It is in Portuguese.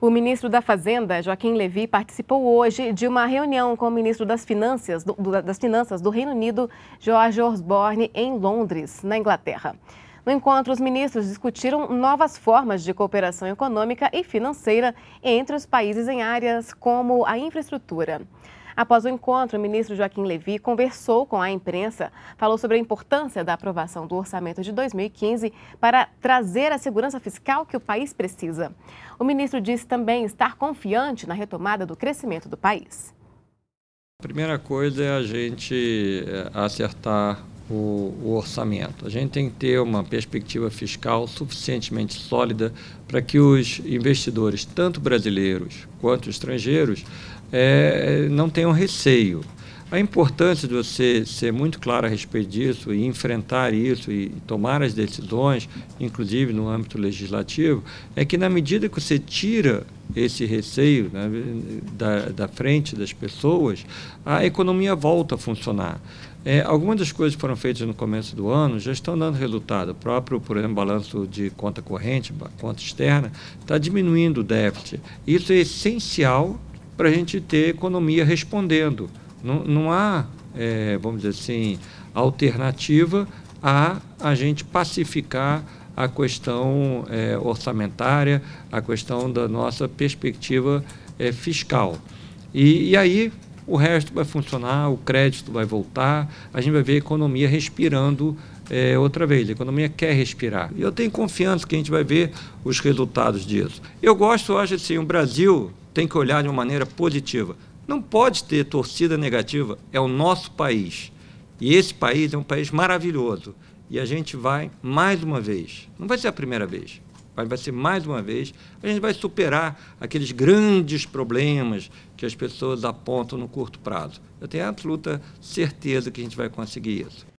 O ministro da Fazenda, Joaquim Levy, participou hoje de uma reunião com o ministro das Finanças do, das Finanças do Reino Unido, George Osborne, em Londres, na Inglaterra. No encontro, os ministros discutiram novas formas de cooperação econômica e financeira entre os países em áreas como a infraestrutura. Após o encontro, o ministro Joaquim Levi conversou com a imprensa, falou sobre a importância da aprovação do orçamento de 2015 para trazer a segurança fiscal que o país precisa. O ministro disse também estar confiante na retomada do crescimento do país. A primeira coisa é a gente eh, acertar o, o orçamento. A gente tem que ter uma perspectiva fiscal suficientemente sólida para que os investidores, tanto brasileiros quanto estrangeiros, é, não tenham receio. A importância de você ser muito claro a respeito disso e enfrentar isso e tomar as decisões, inclusive no âmbito legislativo, é que na medida que você tira esse receio né, da, da frente das pessoas, a economia volta a funcionar. É, algumas das coisas que foram feitas no começo do ano já estão dando resultado. O próprio, por exemplo, balanço de conta corrente, conta externa, está diminuindo o déficit. Isso é essencial para a gente ter economia respondendo. Não, não há, é, vamos dizer assim, alternativa a a gente pacificar a questão é, orçamentária, a questão da nossa perspectiva é, fiscal. E, e aí o resto vai funcionar, o crédito vai voltar, a gente vai ver a economia respirando é, outra vez. A economia quer respirar. E eu tenho confiança que a gente vai ver os resultados disso. Eu gosto, acho assim, o Brasil tem que olhar de uma maneira positiva. Não pode ter torcida negativa, é o nosso país. E esse país é um país maravilhoso. E a gente vai, mais uma vez, não vai ser a primeira vez, mas vai ser mais uma vez, a gente vai superar aqueles grandes problemas que as pessoas apontam no curto prazo. Eu tenho absoluta certeza que a gente vai conseguir isso.